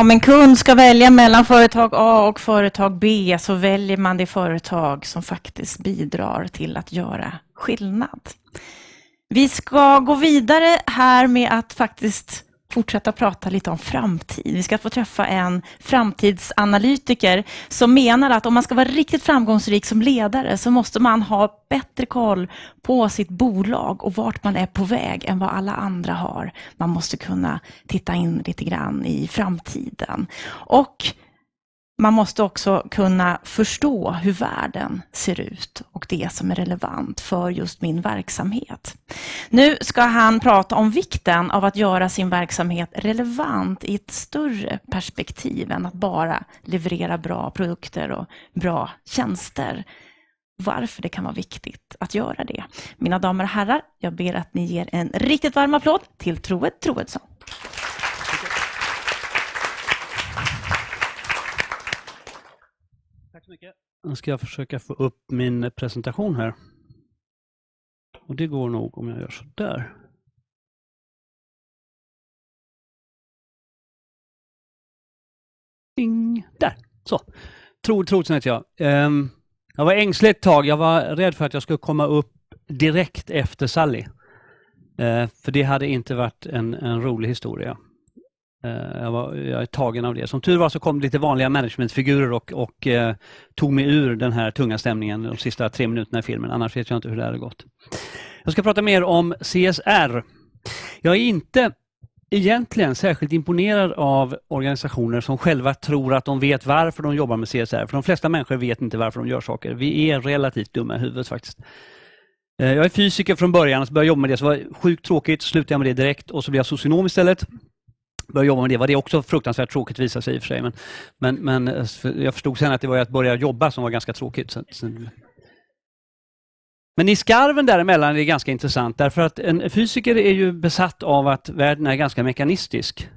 Om en kund ska välja mellan företag A och företag B så väljer man det företag som faktiskt bidrar till att göra skillnad. Vi ska gå vidare här med att faktiskt fortsätta prata lite om framtid. Vi ska få träffa en framtidsanalytiker som menar att om man ska vara riktigt framgångsrik som ledare så måste man ha bättre koll på sitt bolag och vart man är på väg än vad alla andra har. Man måste kunna titta in lite grann i framtiden. Och man måste också kunna förstå hur världen ser ut och det som är relevant för just min verksamhet. Nu ska han prata om vikten av att göra sin verksamhet relevant i ett större perspektiv än att bara leverera bra produkter och bra tjänster. Varför det kan vara viktigt att göra det. Mina damer och herrar, jag ber att ni ger en riktigt varm applåd till Troed Troedsson. mycket. Nu ska jag försöka få upp min presentation här. Och det går nog om jag gör så där. Ding! Där! Så. Tro, troligtvis heter jag. Um, ehm, jag var ängslig ett tag. Jag var rädd för att jag skulle komma upp direkt efter Sally. Uh, för det hade inte varit en, en rolig historia. Eh, jag, var, jag är tagen av det. Som tur var så kom det lite vanliga managementfigurer och, och eh, tog mig ur den här tunga stämningen de sista tre minuterna i filmen. Annars vet jag inte hur det hade gått. Jag ska prata mer om CSR. Jag är inte egentligen särskilt imponerad av organisationer som själva tror att de vet varför de jobbar med CSR. För de flesta människor vet inte varför de gör saker. Vi är relativt dumma i huvudet faktiskt. Eh, jag är fysiker från början så började jag jobba med det. Så var det sjukt tråkigt, slutade jag med det direkt och så blev jag socionom istället börja jobba med det. Var det också fruktansvärt tråkigt visade sig i och för sig. Men, men, men eh, jag förstod sen att det var att börja jobba som var ganska tråkigt. Men i skarven däremellan är det ganska intressant därför att en fysiker är ju besatt av att världen är ganska mekanistisk.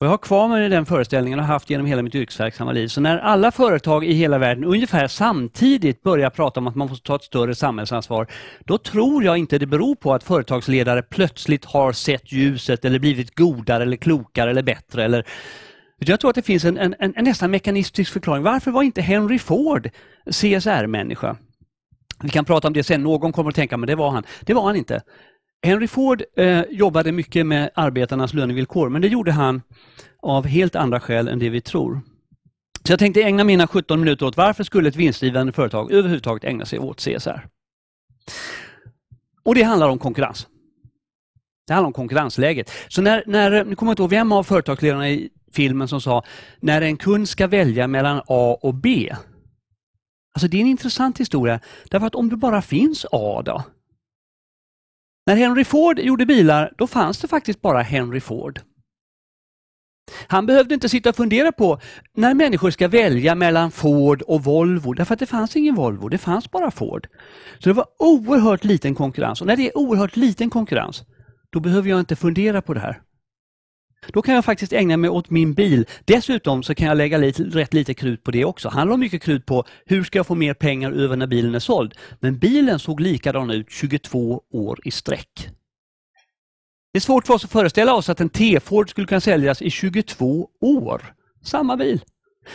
Och jag har kvar mig i den föreställningen och har haft genom hela mitt yrkesverksamma liv. Så när alla företag i hela världen ungefär samtidigt börjar prata om att man måste ta ett större samhällsansvar, då tror jag inte det beror på att företagsledare plötsligt har sett ljuset eller blivit godare eller klokare eller bättre. Eller... Jag tror att det finns en, en, en nästan mekanistisk förklaring. Varför var inte Henry Ford CSR-människa? Vi kan prata om det sen, någon kommer att tänka men det var han. Det var han inte. Henry Ford eh, jobbade mycket med arbetarnas lönevillkor, men det gjorde han av helt andra skäl än det vi tror. Så jag tänkte ägna mina 17 minuter åt varför skulle ett vinstdrivande företag överhuvudtaget ägna sig åt CSR? Och det handlar om konkurrens. Det handlar om konkurrensläget. Så när, när, nu kommer jag inte ihåg vem av företagsledarna i filmen som sa, när en kund ska välja mellan A och B. Alltså det är en intressant historia, därför att om det bara finns A då, när Henry Ford gjorde bilar, då fanns det faktiskt bara Henry Ford. Han behövde inte sitta och fundera på när människor ska välja mellan Ford och Volvo, därför att det fanns ingen Volvo, det fanns bara Ford. Så det var oerhört liten konkurrens och när det är oerhört liten konkurrens, då behöver jag inte fundera på det här. Då kan jag faktiskt ägna mig åt min bil. Dessutom så kan jag lägga lite, rätt lite krut på det också. Han la mycket krut på hur ska jag få mer pengar över när bilen är såld. Men bilen såg likadan ut 22 år i sträck. Det är svårt för oss att föreställa oss att en T-Ford skulle kunna säljas i 22 år. Samma bil.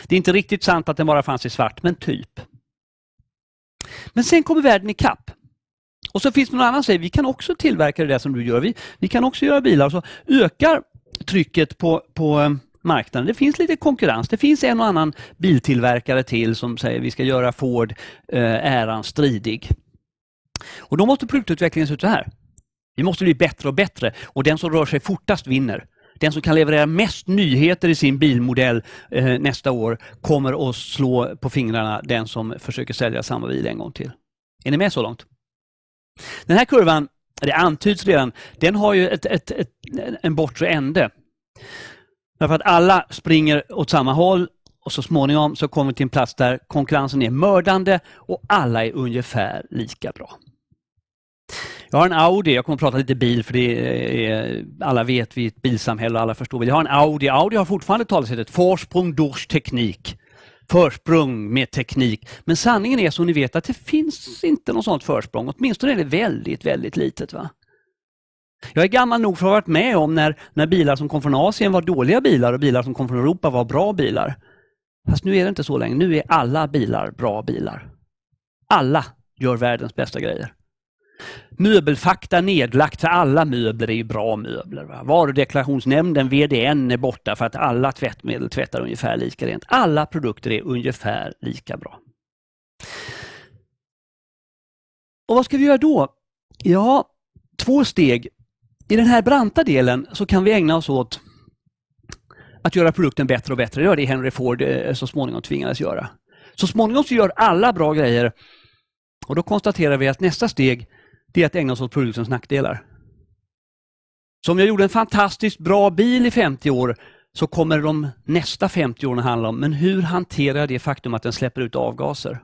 Det är inte riktigt sant att den bara fanns i svart, men typ. Men sen kommer världen i kapp. Och så finns det någon annan som säger, vi kan också tillverka det där som du gör. Vi, vi kan också göra bilar. Och Så ökar trycket på, på eh, marknaden. Det finns lite konkurrens. Det finns en och annan biltillverkare till som säger vi ska göra Ford eh, äran stridig. Och då måste produktutvecklingen se ut så här. Vi måste bli bättre och bättre och den som rör sig fortast vinner. Den som kan leverera mest nyheter i sin bilmodell eh, nästa år kommer att slå på fingrarna den som försöker sälja samma bil en gång till. Är ni med så långt? Den här kurvan det antyds redan, den har ju ett, ett, ett, en bortre ände. Därför att alla springer åt samma håll och så småningom så kommer vi till en plats där konkurrensen är mördande och alla är ungefär lika bra. Jag har en Audi, jag kommer att prata lite bil för det är, alla vet vi är ett bilsamhälle och alla förstår. Jag har en Audi, Audi har fortfarande talesättet Vorsprung durch Teknik försprång med teknik. Men sanningen är som ni vet att det finns inte något sådant försprång. Åtminstone är det väldigt, väldigt litet. va? Jag är gammal nog för att ha varit med om när, när bilar som kom från Asien var dåliga bilar och bilar som kom från Europa var bra bilar. Fast nu är det inte så länge. Nu är alla bilar bra bilar. Alla gör världens bästa grejer. Möbelfakta nedlagt, för alla möbler är ju bra möbler. Va? Varudeklarationsnämnden, VDN, är borta för att alla tvättmedel tvättar ungefär lika rent. Alla produkter är ungefär lika bra. Och Vad ska vi göra då? Ja, två steg. I den här branta delen så kan vi ägna oss åt att göra produkten bättre och bättre. Det var det Henry Ford eh, så småningom tvingades göra. Så småningom så gör alla bra grejer och då konstaterar vi att nästa steg det är att ägna oss åt produktens nackdelar. Så om jag gjorde en fantastiskt bra bil i 50 år så kommer de nästa 50 åren att handla om, men hur hanterar jag det faktum att den släpper ut avgaser?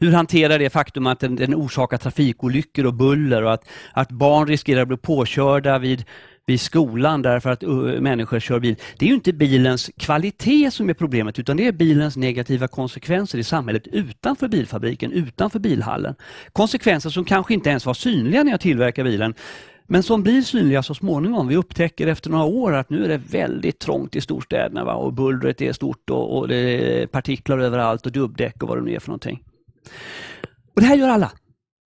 Hur hanterar jag det faktum att den, den orsakar trafikolyckor och buller och att, att barn riskerar att bli påkörda vid vid skolan därför att uh, människor kör bil. Det är ju inte bilens kvalitet som är problemet utan det är bilens negativa konsekvenser i samhället utanför bilfabriken, utanför bilhallen. Konsekvenser som kanske inte ens var synliga när jag tillverkade bilen men som blir synliga så småningom. Vi upptäcker efter några år att nu är det väldigt trångt i storstäderna va? och bullret är stort och, och det är partiklar överallt och dubbdäck och vad det nu är för någonting. Och Det här gör alla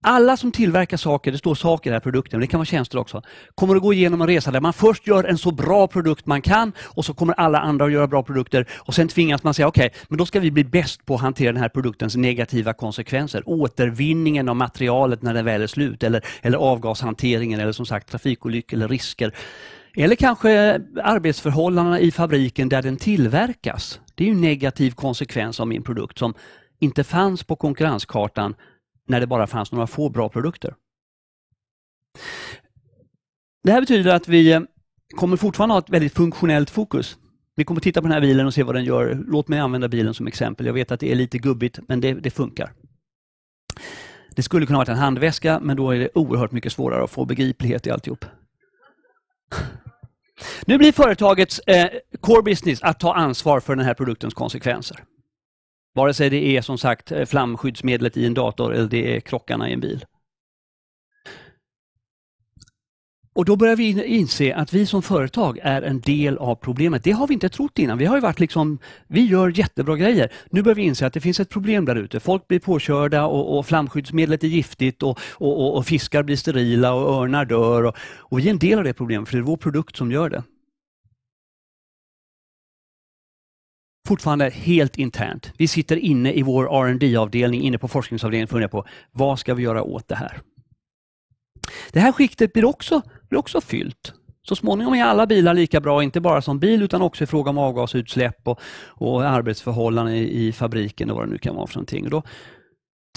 alla som tillverkar saker, det står saker i den här produkten, det kan vara tjänster också, kommer att gå igenom en resa där man först gör en så bra produkt man kan och så kommer alla andra att göra bra produkter och sen tvingas man säga okej, okay, men då ska vi bli bäst på att hantera den här produktens negativa konsekvenser. Återvinningen av materialet när den väl är slut eller, eller avgashanteringen eller som sagt trafikolyckor eller risker. Eller kanske arbetsförhållandena i fabriken där den tillverkas. Det är ju en negativ konsekvens av min produkt som inte fanns på konkurrenskartan när det bara fanns några få bra produkter. Det här betyder att vi eh, kommer fortfarande ha ett väldigt funktionellt fokus. Vi kommer titta på den här bilen och se vad den gör. Låt mig använda bilen som exempel. Jag vet att det är lite gubbigt, men det, det funkar. Det skulle kunna vara en handväska, men då är det oerhört mycket svårare att få begriplighet i alltihop. Nu blir företagets eh, core business att ta ansvar för den här produktens konsekvenser. Vare sig det är som sagt eh, flamskyddsmedlet i en dator eller det är krockarna i en bil. Och då börjar vi inse att vi som företag är en del av problemet. Det har vi inte trott innan. Vi har varit liksom, vi gör jättebra grejer. Nu börjar vi inse att det finns ett problem där ute. Folk blir påkörda och, och flamskyddsmedlet är giftigt och, och, och, fiskar blir sterila och örnar dör. Och, vi är en del av det problemet, för det är vår produkt som gör det. fortfarande helt internt. Vi sitter inne i vår rd avdelning inne på forskningsavdelningen och funderar på vad ska vi göra åt det här? Det här skiktet blir också, blir också fyllt. Så småningom är alla bilar lika bra, inte bara som bil utan också i fråga om avgasutsläpp och, och arbetsförhållanden i, i, fabriken och vad det nu kan vara för någonting. Och då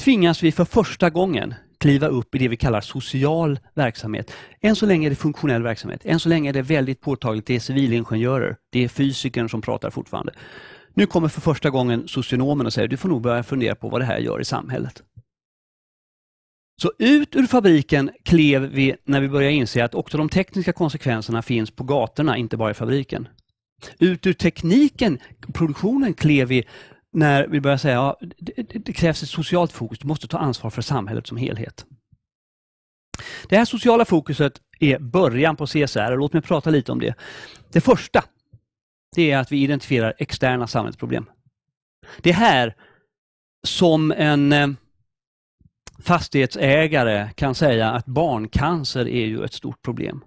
tvingas vi för första gången kliva upp i det vi kallar social verksamhet. Än så länge är det funktionell verksamhet. Än så länge är det väldigt påtagligt, det är civilingenjörer, det är fysikern som pratar fortfarande. Nu kommer för första gången socionomen och säger du får nog börja fundera på vad det här gör i samhället. Så ut ur fabriken klev vi när vi började inse att också de tekniska konsekvenserna finns på gatorna, inte bara i fabriken. Ut ur tekniken, produktionen, klev vi när vi började säga att ja, det, det krävs ett socialt fokus, du måste ta ansvar för samhället som helhet. Det här sociala fokuset är början på CSR och låt mig prata lite om det. Det första det är att vi identifierar externa samhällsproblem. Det är här som en eh, fastighetsägare kan säga att barncancer är ju ett stort problem.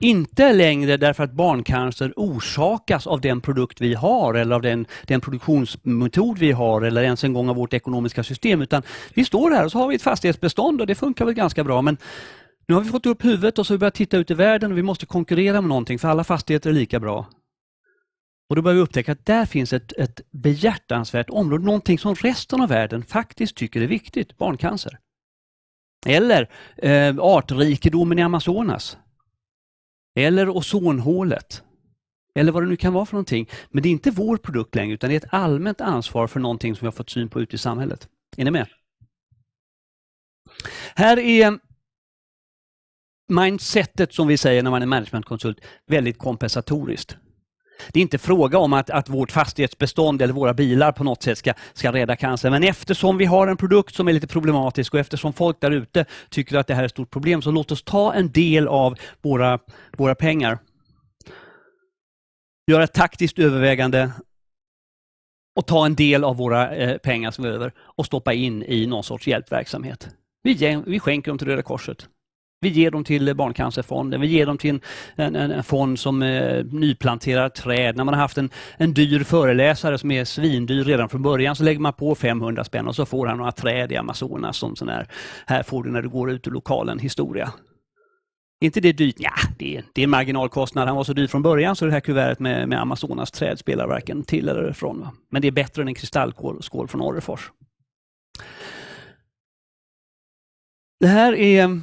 Inte längre därför att barncancer orsakas av den produkt vi har eller av den, den, produktionsmetod vi har eller ens en gång av vårt ekonomiska system utan vi står här och så har vi ett fastighetsbestånd och det funkar väl ganska bra men nu har vi fått upp huvudet och så har vi börjat titta ut i världen och vi måste konkurrera med någonting för alla fastigheter är lika bra. Och då börjar vi upptäcka att där finns ett, ett begärtansvärt område, någonting som resten av världen faktiskt tycker är viktigt, barncancer. Eller eh, artrikedomen i Amazonas. Eller ozonhålet. Eller vad det nu kan vara för någonting. Men det är inte vår produkt längre utan det är ett allmänt ansvar för någonting som vi har fått syn på ute i samhället. Är ni med? Här är mindsetet som vi säger när man är managementkonsult väldigt kompensatoriskt. Det är inte fråga om att, att vårt fastighetsbestånd eller våra bilar på något sätt ska, ska rädda cancer. Men eftersom vi har en produkt som är lite problematisk och eftersom folk där ute tycker att det här är ett stort problem, så låt oss ta en del av våra, våra pengar. Göra ett taktiskt övervägande och ta en del av våra eh, pengar som är över och stoppa in i någon sorts hjälpverksamhet. Vi, vi skänker dem till Röda Korset. Vi ger dem till Barncancerfonden, vi ger dem till en, en, en fond som eh, nyplanterar träd. När man har haft en, en dyr föreläsare som är svindyr redan från början så lägger man på 500 spänn och så får han några träd i Amazonas som sån här, här får du när du går ut ur lokalen historia inte det dyrt? Ja, det är, det är marginalkostnad. Han var så dyr från början så det här kuvertet med, med Amazonas träd spelar varken till eller från. Men det är bättre än en kristallskål från Orrefors. Det här är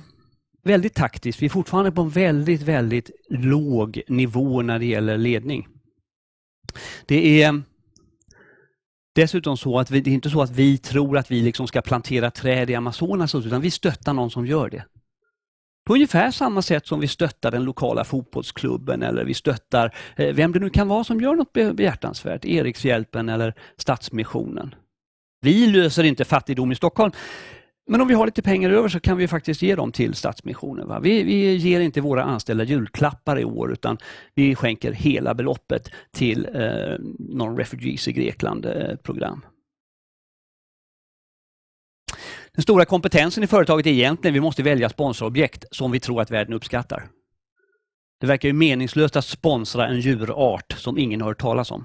väldigt taktiskt. Vi är fortfarande på en väldigt, väldigt låg nivå när det gäller ledning. Det är eh, dessutom så att vi, det är inte så att vi tror att vi liksom ska plantera träd i Amazonas, utan vi stöttar någon som gör det. På ungefär samma sätt som vi stöttar den lokala fotbollsklubben eller vi stöttar eh, vem det nu kan vara som gör något behjärtansvärt, Erikshjälpen eller Stadsmissionen. Vi löser inte fattigdom i Stockholm, men om vi har lite pengar över så kan vi faktiskt ge dem till Stadsmissionen. Va? Vi, vi ger inte våra anställda julklappar i år utan vi skänker hela beloppet till eh, någon Refugees i Grekland-program. Eh, Den stora kompetensen i företaget är egentligen vi måste välja sponsorobjekt som vi tror att världen uppskattar. Det verkar ju meningslöst att sponsra en djurart som ingen har hört talas om.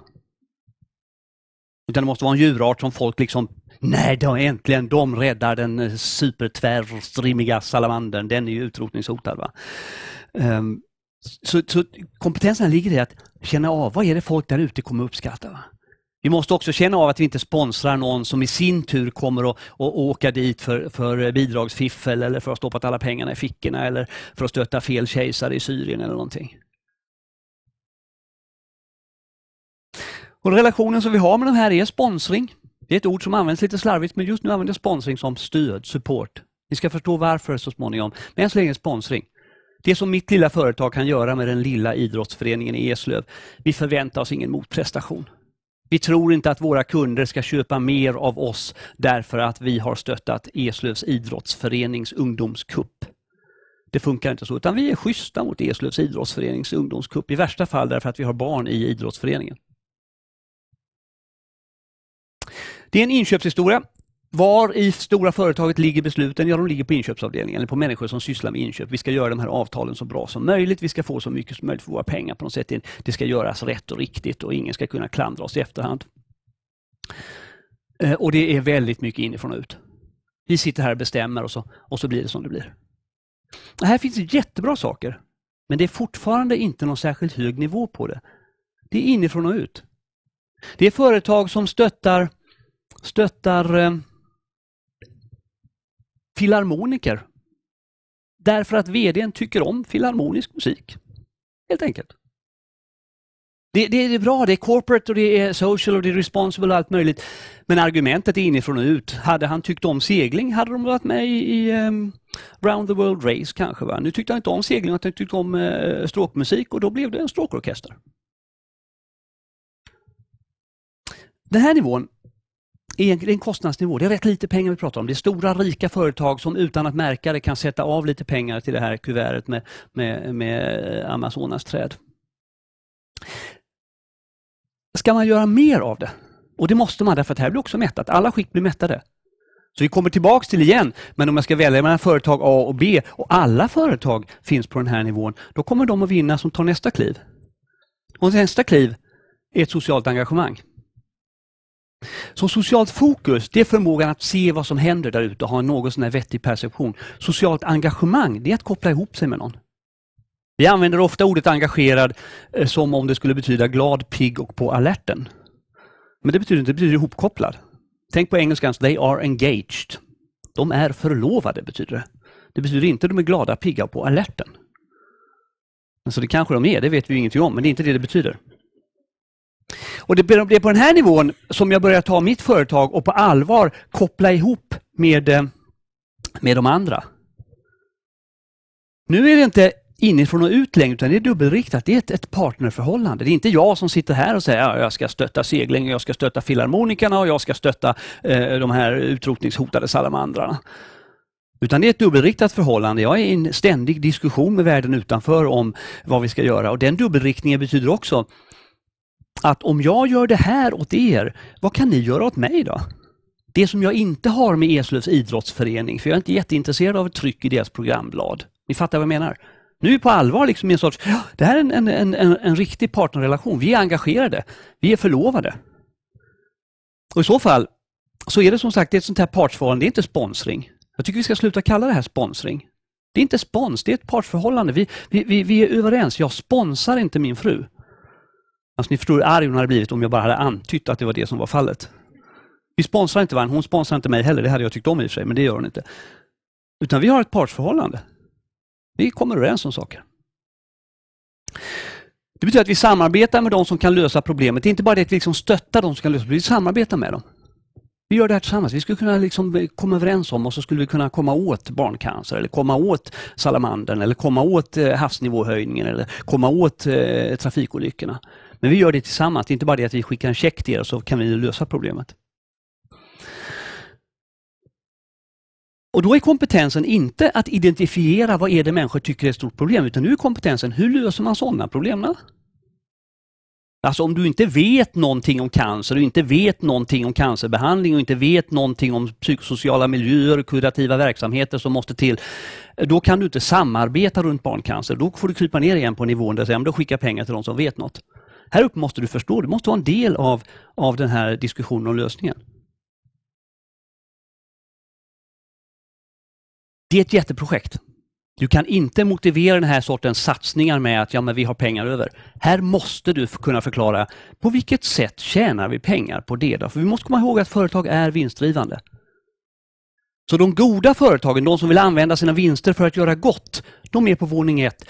Utan det måste vara en djurart som folk liksom, nej då äntligen, de räddar den eh, supertvärstrimmiga salamandern, den är ju utrotningshotad. Va? Um, så, så, kompetensen ligger i att känna av, vad är det folk där ute kommer uppskatta? Va? Vi måste också känna av att vi inte sponsrar någon som i sin tur kommer att, åka dit för, för eh, bidragsfiffel eller för att stoppa alla pengarna i fickorna eller för att stötta fel kejsare i Syrien eller någonting. Och relationen som vi har med de här är sponsring. Det är ett ord som används lite slarvigt, men just nu använder jag sponsring som stöd, support. Ni ska förstå varför så småningom, men än så länge sponsring. Det som mitt lilla företag kan göra med den lilla idrottsföreningen i Eslöv, vi förväntar oss ingen motprestation. Vi tror inte att våra kunder ska köpa mer av oss därför att vi har stöttat Eslövs idrottsförenings ungdomskupp. Det funkar inte så, utan vi är schyssta mot Eslövs idrottsförenings ungdomskupp, i värsta fall därför att vi har barn i idrottsföreningen. Det är en inköpshistoria. Var i stora företaget ligger besluten? Ja, de ligger på inköpsavdelningen, eller på människor som sysslar med inköp. Vi ska göra de här avtalen så bra som möjligt. Vi ska få så mycket som möjligt för våra pengar på något sätt. Det ska göras rätt och riktigt och ingen ska kunna klandra oss i efterhand. Eh, och det är väldigt mycket inifrån och ut. Vi sitter här och bestämmer och så, och så blir det som det blir. Och här finns jättebra saker, men det är fortfarande inte någon särskilt hög nivå på det. Det är inifrån och ut. Det är företag som stöttar stöttar eh, filharmoniker. Därför att vdn tycker om filharmonisk musik. Helt enkelt. Det, det, är bra, det är corporate och det är social och det är responsible och allt möjligt. Men argumentet är inifrån och ut. Hade han tyckt om segling hade de varit med i, i um, Round the World Race kanske. Va? Nu tyckte han inte om segling, utan han tyckte om uh, stråkmusik och då blev det en stråkorkester. Den här nivån är en kostnadsnivå. Det är rätt lite pengar vi pratar om. Det är stora rika företag som utan att märka det kan sätta av lite pengar till det här kuvertet med, med, med Amazonas träd. Ska man göra mer av det? Och det måste man därför att här blir också mättat. Alla skikt blir mättade. Så vi kommer tillbaks till igen, men om jag ska välja mellan företag A och B och alla företag finns på den här nivån, då kommer de att vinna som tar nästa kliv. Och nästa kliv är ett socialt engagemang. Så socialt fokus, det är förmågan att se vad som händer där ute och ha en något sån vettig perception. Socialt engagemang, det är att koppla ihop sig med någon. Vi använder ofta ordet engagerad eh, som om det skulle betyda glad, pigg och på alerten. Men det betyder inte, det betyder ihopkopplad. Tänk på engelskans they are engaged. De är förlovade betyder det. Det betyder inte att de är glada, pigga och på alerten. Alltså det kanske de är, det vet vi ingenting om, men det är inte det det betyder. Och det är på den här nivån som jag börjar ta mitt företag och på allvar koppla ihop med, eh, med de andra. Nu är det inte inifrån och ut längre, utan det är dubbelriktat. Det är ett, ett partnerförhållande. Det är inte jag som sitter här och säger att ja, jag ska stötta seglingen, jag ska stötta filharmonikerna och jag ska stötta eh, de här utrotningshotade salamandrarna. Utan det är ett dubbelriktat förhållande. Jag är i en ständig diskussion med världen utanför om vad vi ska göra och den dubbelriktningen betyder också att om jag gör det här åt er, vad kan ni göra åt mig då? Det som jag inte har med Eslövs idrottsförening, för jag är inte jätteintresserad av ett tryck i deras programblad. Ni fattar vad jag menar? Nu är vi på allvar, liksom en sorts, det här är en, en, en, en riktig partnerrelation. Vi är engagerade, vi är förlovade. Och I så fall så är det som sagt det är ett sånt här partsförhållande, det är inte sponsring. Jag tycker vi ska sluta kalla det här sponsring. Det är inte spons, det är ett partsförhållande. Vi, vi, vi, vi är överens, jag sponsar inte min fru. Alltså ni förstår hur arg hon hade blivit om jag bara hade antytt att det var det som var fallet. Vi sponsrar inte varandra, hon sponsrar inte mig heller, det hade jag tyckt om i och för sig, men det gör hon inte. Utan vi har ett partsförhållande. Vi kommer överens om saker. Det betyder att vi samarbetar med de som kan lösa problemet. Det är inte bara det att vi liksom stöttar de som kan lösa problemet, vi samarbetar med dem. Vi gör det här tillsammans. Vi skulle kunna liksom komma överens om och så skulle vi kunna komma åt barncancer eller komma åt salamandern eller komma åt eh, havsnivåhöjningen eller komma åt eh, trafikolyckorna. Men vi gör det tillsammans. Det är inte bara det att vi skickar en check till er så kan vi lösa problemet. Och Då är kompetensen inte att identifiera vad är det människor tycker är ett stort problem, utan nu är kompetensen hur löser man sådana problem? Alltså om du inte vet någonting om cancer, och inte vet någonting om cancerbehandling och inte vet någonting om psykosociala miljöer och kurativa verksamheter som måste till, då kan du inte samarbeta runt barncancer. Då får du krypa ner igen på nivån där du säger, då skicka pengar till de som vet något. Här uppe måste du förstå, du måste vara en del av, av den här diskussionen om lösningen. Det är ett jätteprojekt. Du kan inte motivera den här sortens satsningar med att ja, men vi har pengar över. Här måste du kunna förklara på vilket sätt tjänar vi pengar på det. Då? För vi måste komma ihåg att företag är vinstdrivande. Så de goda företagen, de som vill använda sina vinster för att göra gott, de är på våning ett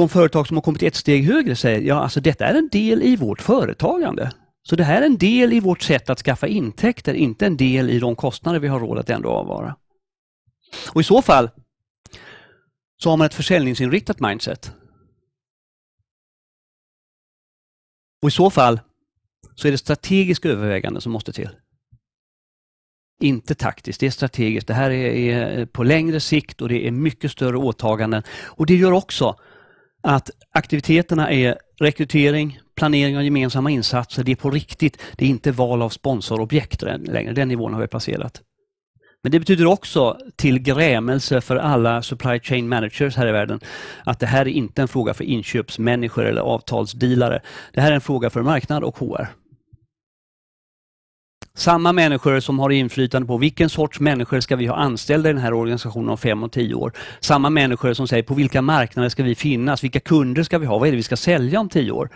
de företag som har kommit ett steg högre säger, ja alltså detta är en del i vårt företagande. Så det här är en del i vårt sätt att skaffa intäkter, inte en del i de kostnader vi har råd att ändå avvara. Och i så fall så har man ett försäljningsinriktat mindset. Och i så fall så är det strategiska överväganden som måste till. Inte taktiskt, det är strategiskt. Det här är, på längre sikt och det är mycket större åtaganden. Och det gör också att aktiviteterna är rekrytering, planering av gemensamma insatser, det är på riktigt. Det är inte val av sponsorobjekt längre, den nivån har vi passerat. Men det betyder också till grämelse för alla supply chain managers här i världen att det här är inte en fråga för inköpsmänniskor eller avtalsdealare. Det här är en fråga för marknad och HR. Samma människor som har inflytande på vilken sorts människor ska vi ha anställda i den här organisationen om fem och tio år. Samma människor som säger på vilka marknader ska vi finnas, vilka kunder ska vi ha, vad är det vi ska sälja om tio år.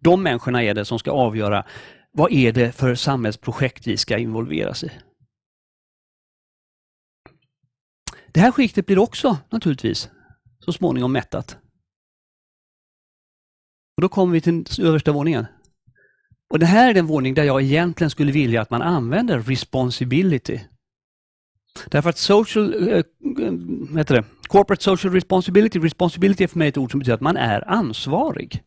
De människorna är det som ska avgöra vad är det för samhällsprojekt vi ska involveras i. Det här skiktet blir också naturligtvis så småningom mättat. Och då kommer vi till översta våningen. Och Det här är den våning där jag egentligen skulle vilja att man använder responsibility. Därför att social, äh, heter det, corporate social responsibility, responsibility är för mig ett ord som betyder att man är ansvarig.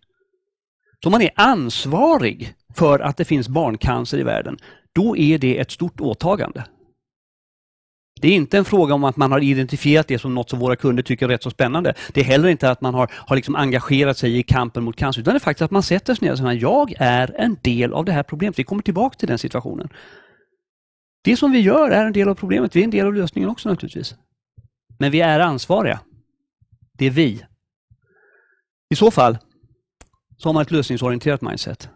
Så om man är ansvarig för att det finns barncancer i världen, då är det ett stort åtagande. Det är inte en fråga om att man har identifierat det som något som våra kunder tycker är rätt så spännande. Det är heller inte att man har, har liksom engagerat sig i kampen mot cancer, utan det är faktiskt att man sätter sig ner och säger jag är en del av det här problemet. Vi kommer tillbaka till den situationen. Det som vi gör är en del av problemet, vi är en del av lösningen också naturligtvis. Men vi är ansvariga. Det är vi. I så fall så har man ett lösningsorienterat mindset.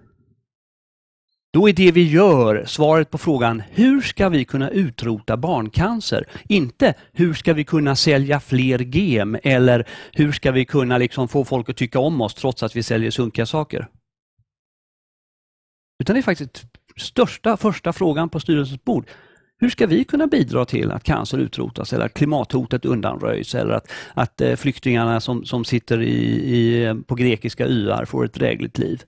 Då är det vi gör svaret på frågan hur ska vi kunna utrota barncancer? Inte hur ska vi kunna sälja fler gem eller hur ska vi kunna liksom få folk att tycka om oss trots att vi säljer sunkiga saker? Utan det är faktiskt största första frågan på styrelsens bord. Hur ska vi kunna bidra till att cancer utrotas eller att klimathotet undanröjs eller att, att eh, flyktingarna som, som sitter i, i, på grekiska öar får ett drägligt liv?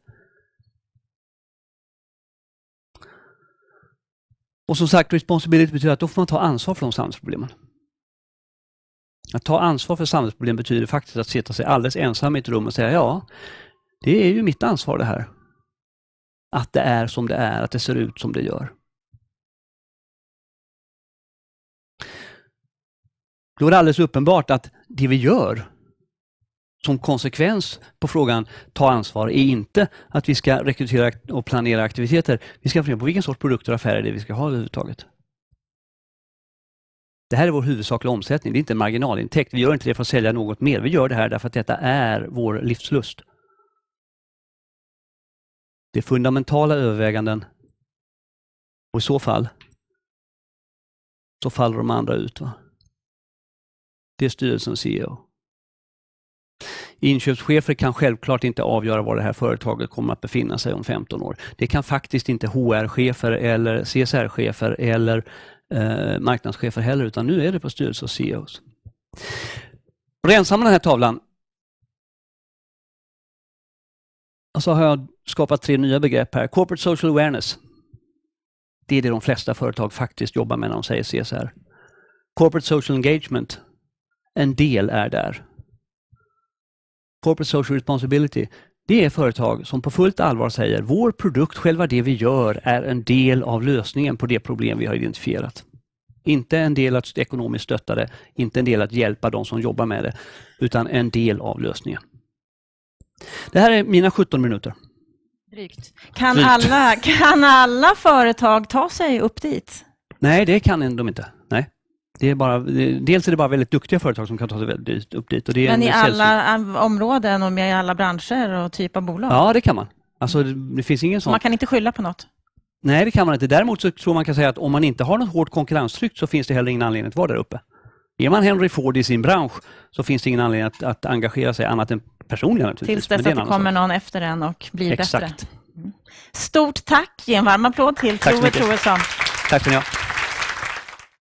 Och som sagt, responsibility betyder att då får man ta ansvar för de samhällsproblemen. Att ta ansvar för samhällsproblem betyder faktiskt att sätta sig alldeles ensam i ett rum och säga ja, det är ju mitt ansvar det här. Att det är som det är, att det ser ut som det gör. Då är det alldeles uppenbart att det vi gör som konsekvens på frågan ta ansvar är inte att vi ska rekrytera och planera aktiviteter. Vi ska fundera på vilken sorts produkter och affärer det är vi ska ha överhuvudtaget. Det här är vår huvudsakliga omsättning, det är inte en marginalintäkt. Vi gör inte det för att sälja något mer, vi gör det här därför att detta är vår livslust. Det är fundamentala överväganden och i så fall så faller de andra ut. Va? Det är styrelsen CEO. Inköpschefer kan självklart inte avgöra var det här företaget kommer att befinna sig om 15 år. Det kan faktiskt inte HR-chefer eller CSR-chefer eller eh, marknadschefer heller, utan nu är det på styrelse och CEOs. Rensar man den här tavlan och så alltså har jag skapat tre nya begrepp här. Corporate social awareness. Det är det de flesta företag faktiskt jobbar med när de säger CSR. Corporate social engagement. En del är där corporate social responsibility, det är företag som på fullt allvar säger vår produkt, själva det vi gör, är en del av lösningen på det problem vi har identifierat. Inte en del att ekonomiskt stötta det, inte en del att hjälpa de som jobbar med det, utan en del av lösningen. Det här är mina 17 minuter. Drygt. Kan, Drygt. Alla, kan alla företag ta sig upp dit? Nej, det kan de inte. Det är bara, dels är det bara väldigt duktiga företag som kan ta sig väldigt upp dit. Och det är Men i alla områden och med i alla branscher och typ av bolag? Ja, det kan man. Alltså, det finns ingen sån... Man kan inte skylla på något? Nej, det kan man inte. Däremot så tror man kan säga att om man inte har något hårt konkurrenstryck så finns det heller ingen anledning att vara där uppe. Är man Henry Ford i sin bransch så finns det ingen anledning att, att engagera sig annat än personligen. Tills dess att det kommer sak. någon efter en och blir Exakt. bättre. Mm. Stort tack! Ge en varm applåd till Tove Troedsson. Tack ska ni ha.